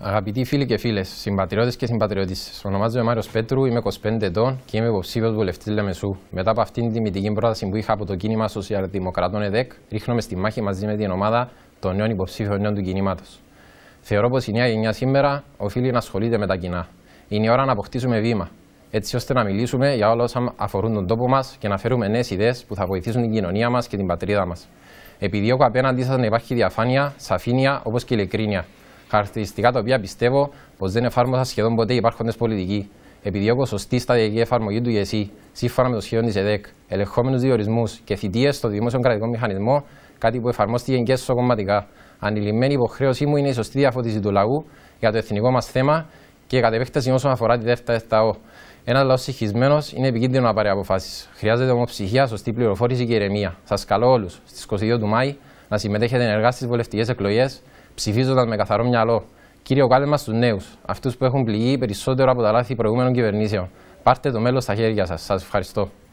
Αγαπητοί φίλοι και φίλες, συμπατριώτες και συμπατριώτες, ονομάζομαι Μάριος Πέτρου, είμαι 25 ετών και είμαι υποψήφιος βουλευτής Λεμεσού. Μετά από αυτήν την τιμητική πρόταση που είχα από το κίνημα Σοσιαλδημοκρατών ΕΔΕΚ, ρίχνομαι στη μάχη μαζί με την ομάδα των νέων υποψήφιων νέων του κινήματος. Θεωρώ πως η νέα γενιά σήμερα οφείλει να ασχολείται με τα κοινά. Είναι η ώρα να αποκτήσουμε βήμα, έτσι ώστε να μιλήσουμε για όλα όσα αφορούν τον τόπο μας και να φέρουμε νέες ιδέες που θα βοηθήσουν την κοινωνία μας και την πατρίδα μας. Επιδιώκω απέναντί σας να υπάρχει διαφάνεια, σαφήνεια όπως και ειλικρίνεια χαρακτηριστικά τα οποία πιστεύω πως δεν εφάρμοσα σχεδόν ποτέ οι υπάρχοντε πολιτικοί. Επιδιώκω σωστή σταδιακή εφαρμογή του ΙΕΣΥ, σύμφωνα με το σχέδιο της ΕΔΕΚ, ελεγχόμενους διορισμούς και θητείες στο δημόσιο κρατικό μηχανισμό, κάτι που εφαρμόστηκε και σοκομματικά. Ανηλυμένη υποχρέωσή μου είναι η σωστή διαφώτιση του λαού για το εθνικό μας θέμα και κατ' επέκταση όσον αφορά τη δεύτερη ΕΤΑΟ. Ένας λαός συγχυσμένος είναι επικίνδυνο να πάρει αποφάσεις. Χρειάζεται ψυχία, σωστή πληροφόρηση και ηρεμία. Σας καλώ όλους στις 22 του Μάη να συμμετέχετε ενεργά στις βουλευτικές εκλογές ψηφίζοντας με καθαρό μυαλό. Κύριο κάλεμα στους νέους, αυτούς που έχουν πληγεί περισσότερο από τα λάθη προηγούμενων κυβερνήσεων. Πάρτε το μέλλον στα χέρια σας. Σας ευχαριστώ.